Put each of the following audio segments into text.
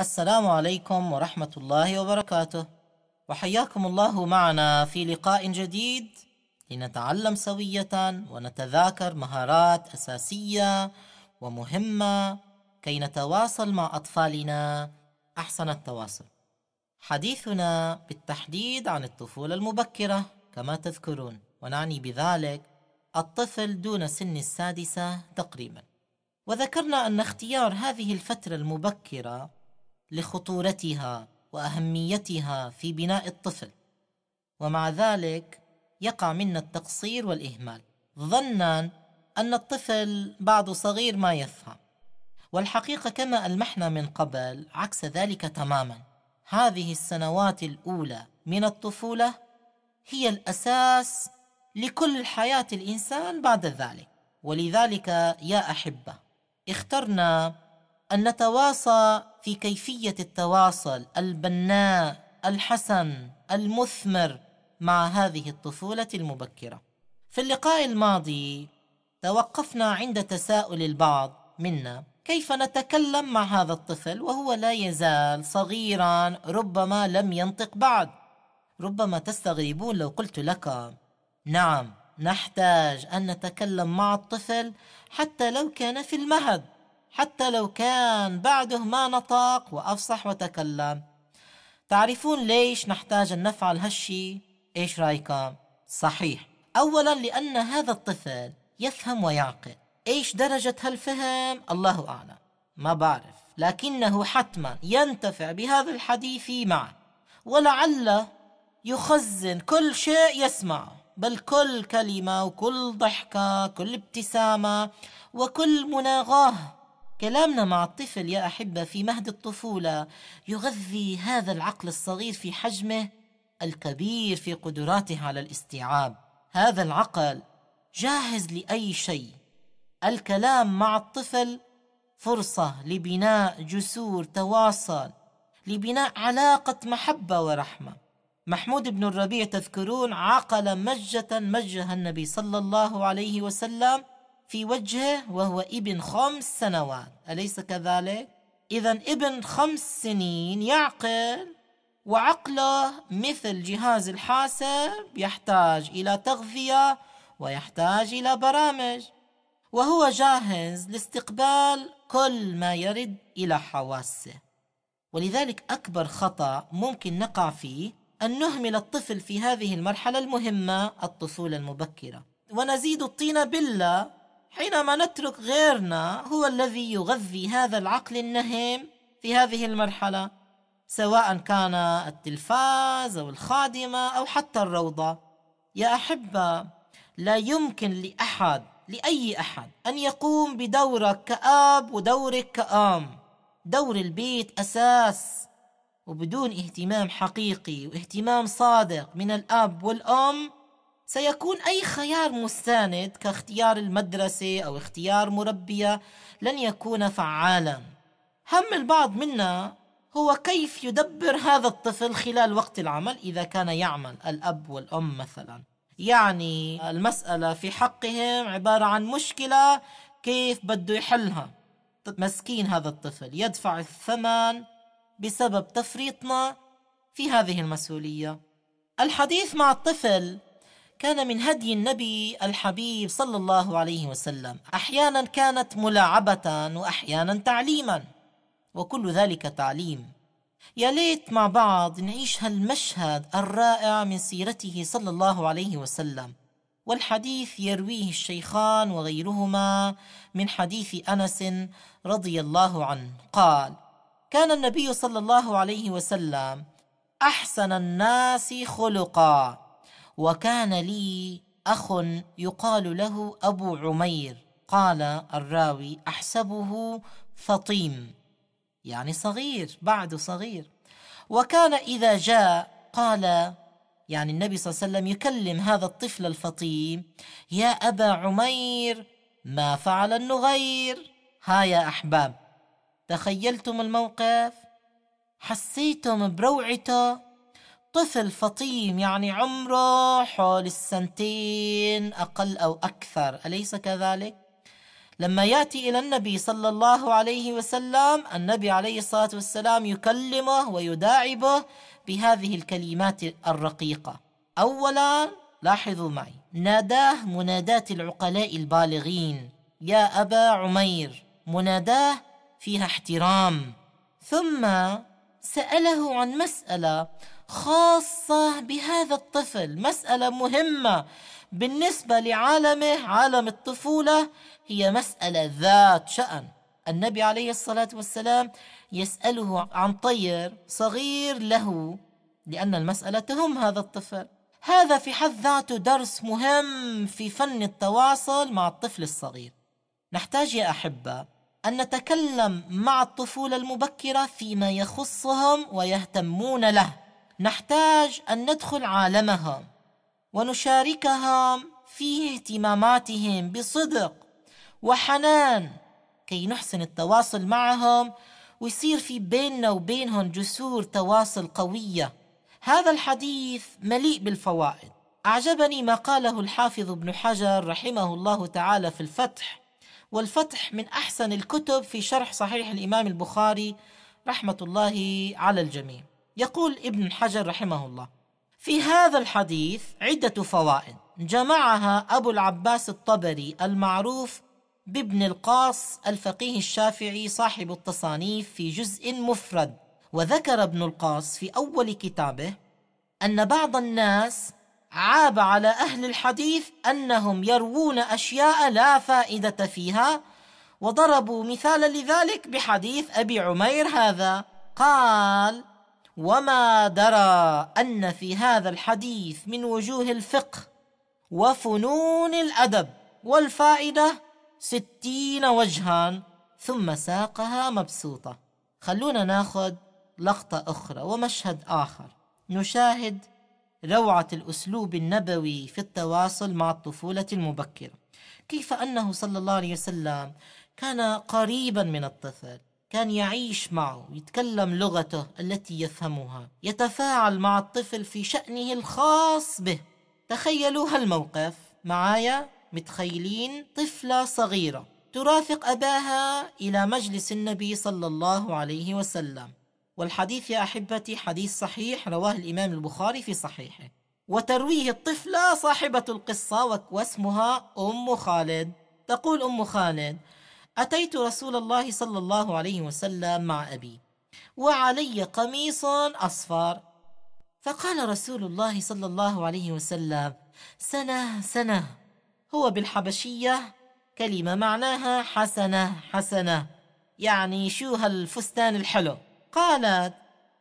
السلام عليكم ورحمة الله وبركاته وحياكم الله معنا في لقاء جديد لنتعلم سوية ونتذاكر مهارات أساسية ومهمة كي نتواصل مع أطفالنا أحسن التواصل حديثنا بالتحديد عن الطفولة المبكرة كما تذكرون ونعني بذلك الطفل دون سن السادسة تقريبا وذكرنا أن اختيار هذه الفترة المبكرة لخطورتها واهميتها في بناء الطفل ومع ذلك يقع منا التقصير والاهمال ظنا ان الطفل بعد صغير ما يفهم والحقيقه كما المحنا من قبل عكس ذلك تماما هذه السنوات الاولى من الطفوله هي الاساس لكل حياه الانسان بعد ذلك ولذلك يا احبه اخترنا ان نتواصى في كيفيه التواصل البناء الحسن المثمر مع هذه الطفوله المبكره في اللقاء الماضي توقفنا عند تساؤل البعض منا كيف نتكلم مع هذا الطفل وهو لا يزال صغيرا ربما لم ينطق بعد ربما تستغربون لو قلت لك نعم نحتاج ان نتكلم مع الطفل حتى لو كان في المهد حتى لو كان بعده ما نطق وأفصح وتكلم تعرفون ليش نحتاج أن نفعل هالشي؟ إيش رأيكم؟ صحيح أولا لأن هذا الطفل يفهم ويعقل إيش درجة هالفهم؟ الله أعلم ما بعرف لكنه حتما ينتفع بهذا الحديث معه ولعل يخزن كل شيء يسمعه بل كل كلمة وكل ضحكة كل ابتسامة وكل مناغاه كلامنا مع الطفل يا أحبة في مهد الطفولة يغذي هذا العقل الصغير في حجمه الكبير في قدراته على الاستيعاب هذا العقل جاهز لأي شيء الكلام مع الطفل فرصة لبناء جسور تواصل لبناء علاقة محبة ورحمة محمود بن الربيع تذكرون عقل مجة مجها النبي صلى الله عليه وسلم في وجهه وهو ابن خمس سنوات أليس كذلك؟ إذا ابن خمس سنين يعقل وعقله مثل جهاز الحاسب يحتاج إلى تغذية ويحتاج إلى برامج وهو جاهز لاستقبال كل ما يرد إلى حواسه ولذلك أكبر خطأ ممكن نقع فيه أن نهمل الطفل في هذه المرحلة المهمة الطفولة المبكرة ونزيد الطين بلة حينما نترك غيرنا هو الذي يغذي هذا العقل النهيم في هذه المرحلة سواء كان التلفاز أو الخادمة أو حتى الروضة يا أحبة لا يمكن لأحد لأي أحد أن يقوم بدورك كأب ودورك كأم دور البيت أساس وبدون اهتمام حقيقي واهتمام صادق من الأب والأم سيكون أي خيار مستاند كاختيار المدرسة أو اختيار مربية لن يكون فعالا هم البعض منا هو كيف يدبر هذا الطفل خلال وقت العمل إذا كان يعمل الأب والأم مثلا يعني المسألة في حقهم عبارة عن مشكلة كيف بده يحلها مسكين هذا الطفل يدفع الثمن بسبب تفريطنا في هذه المسؤولية الحديث مع الطفل كان من هدي النبي الحبيب صلى الله عليه وسلم احيانا كانت ملاعبه واحيانا تعليما وكل ذلك تعليم يا ليت مع بعض نعيش هالمشهد الرائع من سيرته صلى الله عليه وسلم والحديث يرويه الشيخان وغيرهما من حديث انس رضي الله عنه قال كان النبي صلى الله عليه وسلم احسن الناس خلقا وكان لي اخ يقال له ابو عمير قال الراوي احسبه فطيم يعني صغير بعده صغير وكان اذا جاء قال يعني النبي صلى الله عليه وسلم يكلم هذا الطفل الفطيم يا ابا عمير ما فعل النغير ها يا احباب تخيلتم الموقف حسيتم بروعته طفل فطيم يعني عمره حول السنتين أقل أو أكثر أليس كذلك؟ لما يأتي إلى النبي صلى الله عليه وسلم النبي عليه الصلاة والسلام يكلمه ويداعبه بهذه الكلمات الرقيقة أولا لاحظوا معي ناداه مناداة العقلاء البالغين يا أبا عمير مناداه فيها احترام ثم سأله عن مسألة خاصة بهذا الطفل مسألة مهمة بالنسبة لعالمه عالم الطفولة هي مسألة ذات شأن النبي عليه الصلاة والسلام يسأله عن طير صغير له لأن المسألة تهم هذا الطفل هذا في حد ذاته درس مهم في فن التواصل مع الطفل الصغير نحتاج يا أحبة أن نتكلم مع الطفولة المبكرة فيما يخصهم ويهتمون له نحتاج أن ندخل عالمهم ونشاركهم في اهتماماتهم بصدق وحنان كي نحسن التواصل معهم ويصير في بيننا وبينهم جسور تواصل قوية هذا الحديث مليء بالفوائد أعجبني ما قاله الحافظ ابن حجر رحمه الله تعالى في الفتح والفتح من أحسن الكتب في شرح صحيح الإمام البخاري رحمة الله على الجميع يقول ابن حجر رحمه الله في هذا الحديث عدة فوائد جمعها أبو العباس الطبري المعروف بابن القاص الفقيه الشافعي صاحب التصانيف في جزء مفرد وذكر ابن القاص في أول كتابه أن بعض الناس عاب على أهل الحديث أنهم يروون أشياء لا فائدة فيها وضربوا مثالا لذلك بحديث أبي عمير هذا قال وما درى ان في هذا الحديث من وجوه الفقه وفنون الادب والفائده ستين وجها ثم ساقها مبسوطه خلونا ناخذ لقطه اخرى ومشهد اخر نشاهد روعه الاسلوب النبوي في التواصل مع الطفوله المبكره كيف انه صلى الله عليه وسلم كان قريبا من الطفل كان يعيش معه يتكلم لغته التي يفهمها يتفاعل مع الطفل في شأنه الخاص به تخيلوا هالموقف معايا متخيلين طفلة صغيرة ترافق أباها إلى مجلس النبي صلى الله عليه وسلم والحديث يا أحبتي حديث صحيح رواه الإمام البخاري في صحيحه وترويه الطفلة صاحبة القصة واسمها أم خالد تقول أم خالد أتيت رسول الله صلى الله عليه وسلم مع أبي وعلي قميص أصفر فقال رسول الله صلى الله عليه وسلم سنة سنة هو بالحبشية كلمة معناها حسنة حسنة يعني شو هالفستان الحلو قالت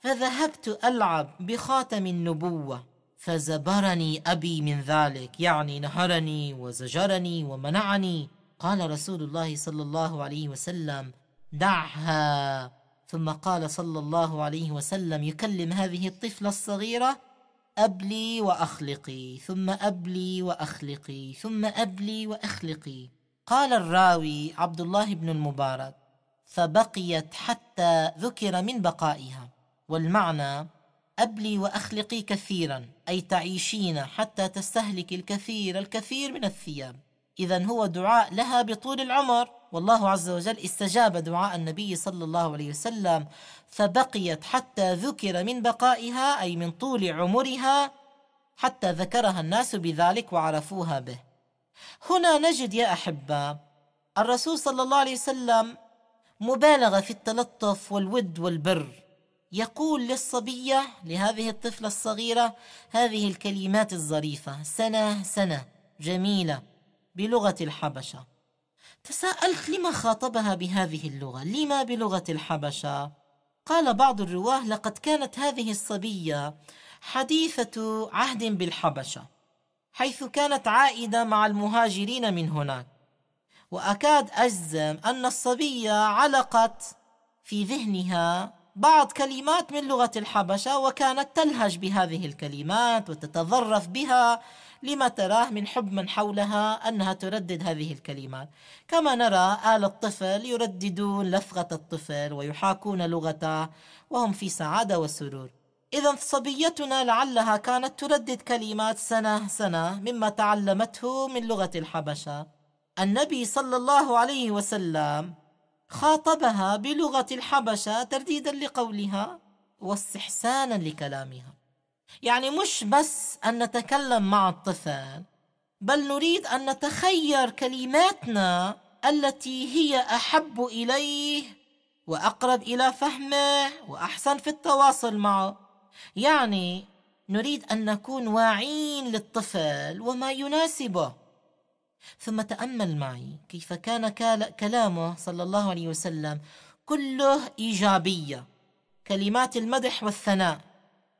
فذهبت ألعب بخاتم النبوة فزبرني أبي من ذلك يعني نهرني وزجرني ومنعني قال رسول الله صلى الله عليه وسلم دعها ثم قال صلى الله عليه وسلم يكلم هذه الطفلة الصغيرة أبلي وأخلقي ثم أبلي وأخلقي ثم أبلي وأخلقي قال الراوي عبد الله بن المبارك فبقيت حتى ذكر من بقائها والمعنى أبلي وأخلقي كثيرا أي تعيشين حتى تستهلك الكثير الكثير من الثياب إذا هو دعاء لها بطول العمر والله عز وجل استجاب دعاء النبي صلى الله عليه وسلم فبقيت حتى ذكر من بقائها أي من طول عمرها حتى ذكرها الناس بذلك وعرفوها به هنا نجد يا أحبة الرسول صلى الله عليه وسلم مبالغة في التلطف والود والبر يقول للصبية لهذه الطفلة الصغيرة هذه الكلمات الظريفة سنة سنة جميلة بلغة الحبشة تساءلت لما خاطبها بهذه اللغة لما بلغة الحبشة قال بعض الرواه لقد كانت هذه الصبية حديثة عهد بالحبشة حيث كانت عائدة مع المهاجرين من هناك وأكاد أجزم أن الصبية علقت في ذهنها بعض كلمات من لغة الحبشة وكانت تلهج بهذه الكلمات وتتظرف بها لما تراه من حب من حولها أنها تردد هذه الكلمات كما نرى آل الطفل يرددون لفظة الطفل ويحاكون لغته وهم في سعادة وسرور إذا صبيتنا لعلها كانت تردد كلمات سنة سنة مما تعلمته من لغة الحبشة النبي صلى الله عليه وسلم خاطبها بلغة الحبشة ترديدا لقولها واستحسانا لكلامها يعني مش بس أن نتكلم مع الطفل بل نريد أن نتخير كلماتنا التي هي أحب إليه وأقرب إلى فهمه وأحسن في التواصل معه يعني نريد أن نكون واعين للطفل وما يناسبه ثم تأمل معي كيف كان كلامه صلى الله عليه وسلم كله إيجابية كلمات المدح والثناء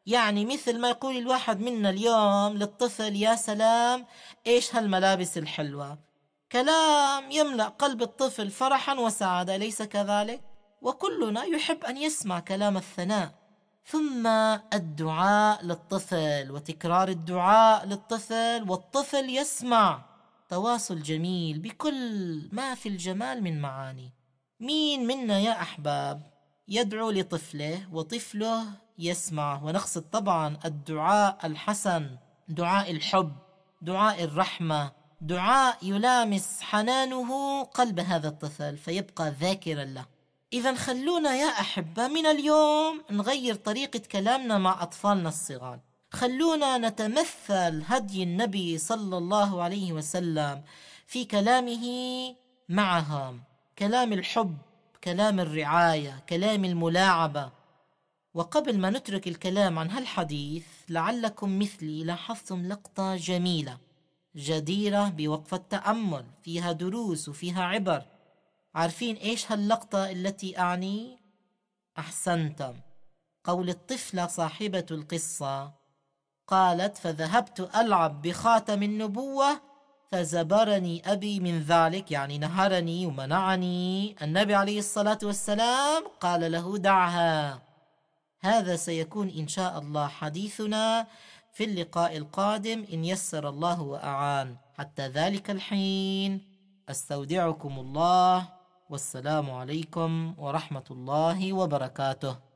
يعني مثل ما يقول الواحد منا اليوم للطفل يا سلام إيش هالملابس الحلوة كلام يملأ قلب الطفل فرحا وسعادة أليس كذلك؟ وكلنا يحب أن يسمع كلام الثناء ثم الدعاء للطفل وتكرار الدعاء للطفل والطفل يسمع تواصل جميل بكل ما في الجمال من معاني مين منا يا أحباب يدعو لطفله وطفله يسمع ونقصد طبعا الدعاء الحسن دعاء الحب دعاء الرحمة دعاء يلامس حنانه قلب هذا الطفل فيبقى ذاكرا له إذا خلونا يا أحبة من اليوم نغير طريقة كلامنا مع أطفالنا الصغار خلونا نتمثل هدي النبي صلى الله عليه وسلم في كلامه معهم كلام الحب كلام الرعاية كلام الملاعبة وقبل ما نترك الكلام عن هالحديث لعلكم مثلي لاحظتم لقطة جميلة جديرة بوقف التأمل فيها دروس وفيها عبر عارفين إيش هاللقطة التي أعني؟ أحسنتم قول الطفلة صاحبة القصة قالت فذهبت ألعب بخاتم النبوة فزبرني أبي من ذلك يعني نهرني ومنعني النبي عليه الصلاة والسلام قال له دعها هذا سيكون إن شاء الله حديثنا في اللقاء القادم إن يسر الله وأعان حتى ذلك الحين أستودعكم الله والسلام عليكم ورحمة الله وبركاته